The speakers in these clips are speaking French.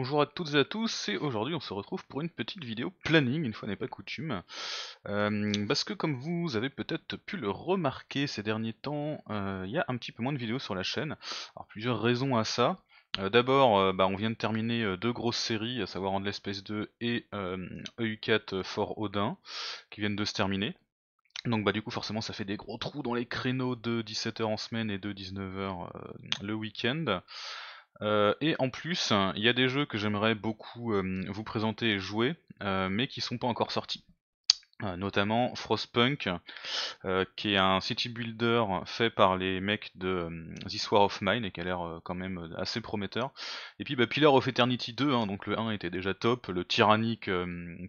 Bonjour à toutes et à tous, et aujourd'hui on se retrouve pour une petite vidéo planning, une fois n'est pas coutume, euh, parce que comme vous avez peut-être pu le remarquer ces derniers temps, euh, il y a un petit peu moins de vidéos sur la chaîne, alors plusieurs raisons à ça, euh, D'abord, bah, on vient de terminer deux grosses séries, à savoir Endless Space 2 et EU4 e Fort Odin, qui viennent de se terminer. Donc bah du coup forcément ça fait des gros trous dans les créneaux de 17h en semaine et de 19h le week-end. Euh, et en plus, il y a des jeux que j'aimerais beaucoup euh, vous présenter et jouer, euh, mais qui sont pas encore sortis. notamment Frostpunk, qui est un city builder fait par les mecs de The War of Mine et qui a l'air quand même assez prometteur. Et puis bah, Pillar of Eternity 2, hein, donc le 1 était déjà top, le tyrannique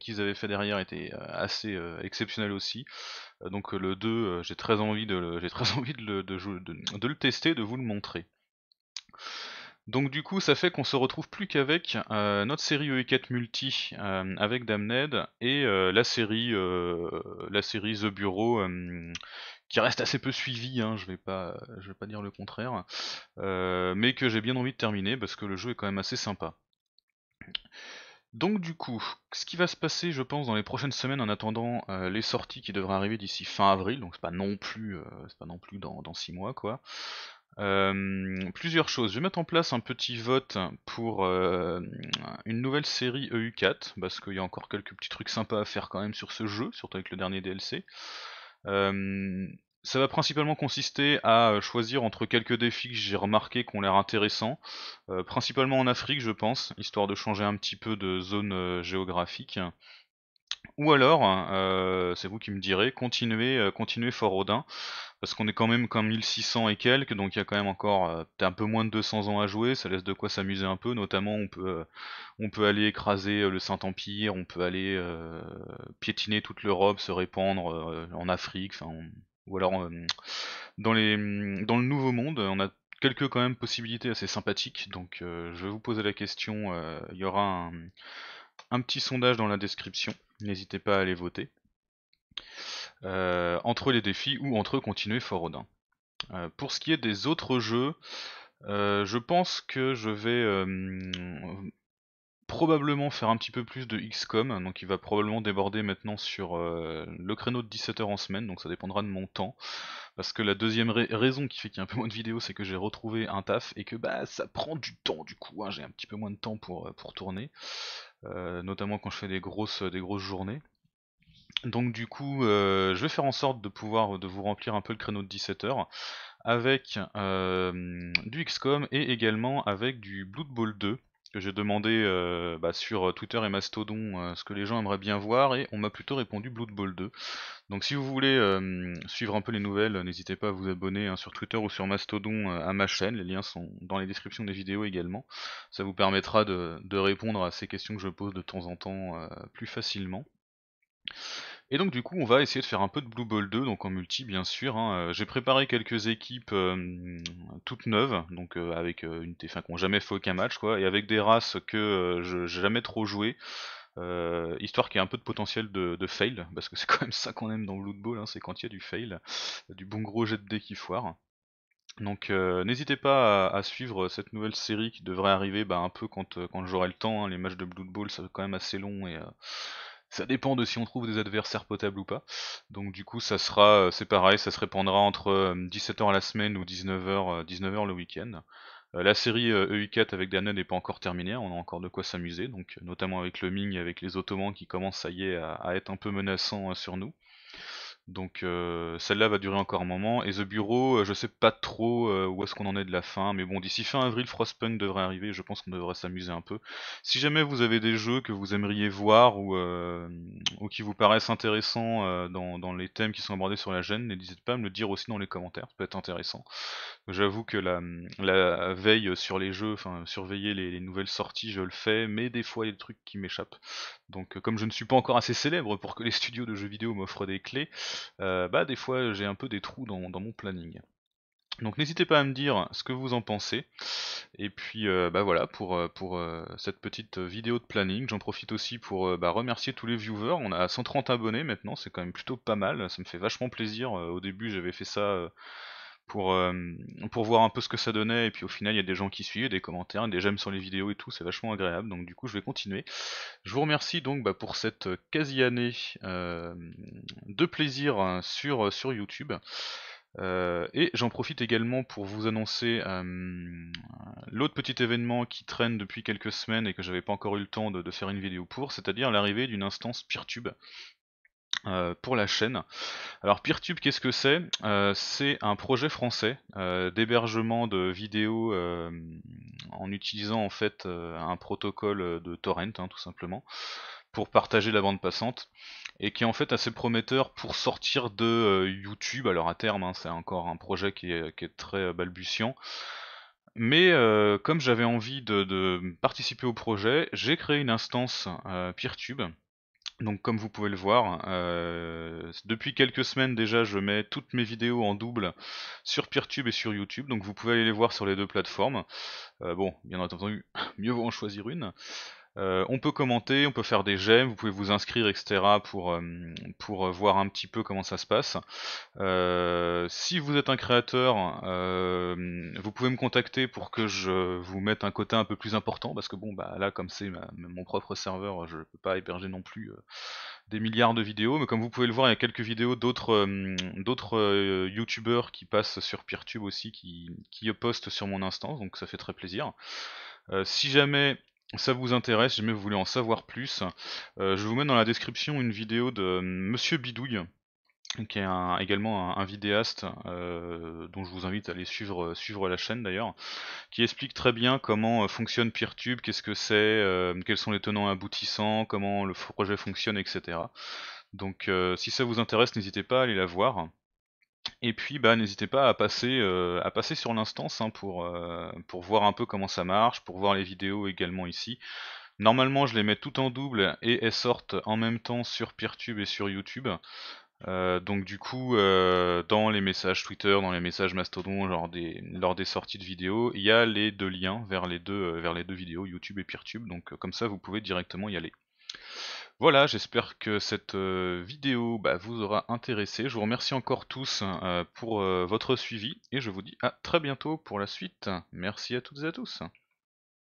qu'ils avaient fait derrière était assez exceptionnel aussi. donc le 2, j'ai très envie, de le, très envie de le tester, de vous le montrer. Donc du coup ça fait qu'on se retrouve plus qu'avec euh, notre série E4 multi euh, avec Damned et euh, la série la série The Bureau qui reste assez peu suivie, hein, je vais pas vais pas dire le contraire, mais que j'ai bien envie de terminer parce que le jeu est quand même assez sympa. Donc du coup, ce qui va se passer je pense dans les prochaines semaines en attendant les sorties qui devraient arriver d'ici fin avril, donc c'est pas non plus pas non plus dans, dans 6 mois quoi. Euh, plusieurs choses. Je vais mettre en place un petit vote pour euh, une nouvelle série EU4, parce qu'il y a encore quelques petits trucs sympas à faire quand même sur ce jeu, surtout avec le dernier DLC. Euh, ça va principalement consister à choisir entre quelques défis que j'ai remarqué qui ont l'air intéressants, principalement en Afrique je pense, histoire de changer un petit peu de zone géographique. Ou alors, c'est vous qui me direz, continuez, continuez Fort Odin parce qu'on est quand même qu'en 1600 et quelques, donc il y a quand même encore euh, un peu moins de 200 ans à jouer, ça laisse de quoi s'amuser un peu, notamment on peut, euh, on peut aller écraser euh, le Saint-Empire, on peut aller piétiner toute l'Europe, se répandre en Afrique, ou alors dans, les, dans le Nouveau Monde, on a quelques quand même possibilités assez sympathiques, donc je vais vous poser la question, il y aura un petit sondage dans la description, n'hésitez pas à aller voter. Euh, entre les défis ou entre continuer Fort Odin. Euh, pour ce qui est des autres jeux, euh, je pense que je vais probablement faire un petit peu plus de XCOM, donc il va probablement déborder maintenant sur le créneau de 17h en semaine, donc ça dépendra de mon temps. Parce que la deuxième raison qui fait qu'il y a un peu moins de vidéos, c'est que j'ai retrouvé un taf et que bah ça prend du temps du coup, hein. j'ai un petit peu moins de temps pour, pour tourner, notamment quand je fais des grosses, des grosses journées. Donc du coup, euh, je vais faire en sorte de pouvoir de vous remplir un peu le créneau de 17h avec euh, du XCOM et également avec du Blood Bowl 2 que j'ai demandé euh, bah, sur Twitter et Mastodon ce que les gens aimeraient bien voir et on m'a plutôt répondu Blood Bowl 2. Donc si vous voulez suivre un peu les nouvelles, n'hésitez pas à vous abonner hein, sur Twitter ou sur Mastodon à ma chaîne, les liens sont dans les descriptions des vidéos également. Ça vous permettra de répondre à ces questions que je pose de temps en temps plus facilement. Et donc du coup on va essayer de faire un peu de Blue Ball 2, donc en multi bien sûr. Hein. Euh, j'ai préparé quelques équipes euh, toutes neuves, donc euh, avec une enfin qui n'ont jamais fait aucun match quoi, et avec des races que je n'ai jamais trop joué. histoire histoire y a un peu de potentiel de, fail, parce que c'est quand même ça qu'on aime dans Blood Bowl, hein, c'est quand il y a du fail, du bon gros jet de dé qui foire. Donc n'hésitez pas à, suivre cette nouvelle série qui devrait arriver bah, un peu quand, j'aurai le temps, hein. les matchs de Blood ball ça quand même assez long et, ça dépend de si on trouve des adversaires potables ou pas. Donc du coup, ça sera, euh, c'est pareil, ça se répandra entre 17h euh, la semaine ou 19h, euh, 19 le week-end. La série EU4 e avec Danone n'est pas encore terminée, hein, on a encore de quoi s'amuser, donc notamment avec le Ming et avec les Ottomans qui commencent ça y est, à, à être un peu menaçants sur nous. Donc euh, celle-là va durer encore un moment. Et The Bureau, euh, je sais pas trop euh, où est-ce qu'on en est de la fin, mais bon, d'ici fin avril, Frostpunk devrait arriver, je pense qu'on devrait s'amuser un peu. Si jamais vous avez des jeux que vous aimeriez voir ou, euh, ou qui vous paraissent intéressants dans, les thèmes qui sont abordés sur la chaîne, n'hésitez pas à me le dire aussi dans les commentaires, ça peut être intéressant. J'avoue que la, veille sur les jeux, enfin surveiller les, nouvelles sorties, je le fais, mais des fois il y a des trucs qui m'échappent. Donc comme je ne suis pas encore assez célèbre pour que les studios de jeux vidéo m'offrent des clés, euh, bah, des fois j'ai un peu des trous dans, mon planning. Donc n'hésitez pas à me dire ce que vous en pensez. Et puis euh, bah voilà pour, euh, pour cette petite vidéo de planning. J'en profite aussi pour bah, remercier tous les viewers. On a 130 abonnés maintenant, c'est quand même plutôt pas mal. Ça me fait vachement plaisir. Au début j'avais fait ça pour, euh, pour voir un peu ce que ça donnait. Et puis au final, il y a des gens qui suivent, des commentaires, des j'aime sur les vidéos et tout, c'est vachement agréable. Donc du coup, je vais continuer. Je vous remercie donc bah, pour cette quasi-année euh, de plaisir hein, sur, euh, sur YouTube. et j'en profite également pour vous annoncer l'autre petit événement qui traîne depuis quelques semaines et que j'avais pas encore eu le temps de, de faire une vidéo pour, c'est-à-dire l'arrivée d'une instance Peertube euh, pour la chaîne. Alors Peertube, qu'est-ce que c'est euh, C'est un projet français euh, d'hébergement de vidéos en utilisant en fait un protocole de torrent, hein, tout simplement, pour partager la bande passante, et qui est en fait assez prometteur pour sortir de YouTube. Alors à terme, hein, c'est encore un projet qui est, très balbutiant. Mais comme j'avais envie de, participer au projet, j'ai créé une instance Peertube donc comme vous pouvez le voir, euh, depuis quelques semaines déjà je mets toutes mes vidéos en double sur Peertube et sur YouTube, donc vous pouvez aller les voir sur les deux plateformes. Euh, bon, bien entendu, mieux vaut en choisir une. Euh, on peut commenter, on peut faire des j'aime, vous pouvez vous inscrire, etc. pour, euh, pour euh, voir un petit peu comment ça se passe. si vous êtes un créateur, vous pouvez me contacter pour que je vous mette un quota un peu plus important, parce que bon, bah là, comme c'est mon propre serveur, je ne peux pas héberger non plus des milliards de vidéos, mais comme vous pouvez le voir, il y a quelques vidéos d'autres d'autres youtubeurs qui passent sur Peertube aussi, qui, qui postent sur mon instance, donc ça fait très plaisir. si jamais ça vous intéresse, si jamais vous voulez en savoir plus, euh, je vous mets dans la description une vidéo de euh, Monsieur Bidouille, qui est également un, vidéaste euh, dont je vous invite à aller suivre, la chaîne d'ailleurs, qui explique très bien comment fonctionne PeerTube, qu'est-ce que c'est, quels sont les tenants aboutissants, comment le projet fonctionne, etc. Donc si ça vous intéresse, n'hésitez pas à aller la voir. Et puis bah, n'hésitez pas à passer, euh, sur l'instance hein, euh, pour, voir un peu comment ça marche, pour voir les vidéos également ici. Normalement je les mets tout en double et elles sortent en même temps sur Peertube et sur YouTube. Euh, donc du coup, dans les messages Twitter, dans les messages Mastodon, lors des sorties de vidéos, il y a les deux liens vers les deux, vers les deux vidéos, YouTube et Peertube, donc comme ça vous pouvez directement y aller. Voilà, j'espère que cette euh, vidéo bah, vous aura intéressé. Je vous remercie encore tous euh, pour euh, votre suivi et je vous dis à très bientôt pour la suite. Merci à toutes et à tous.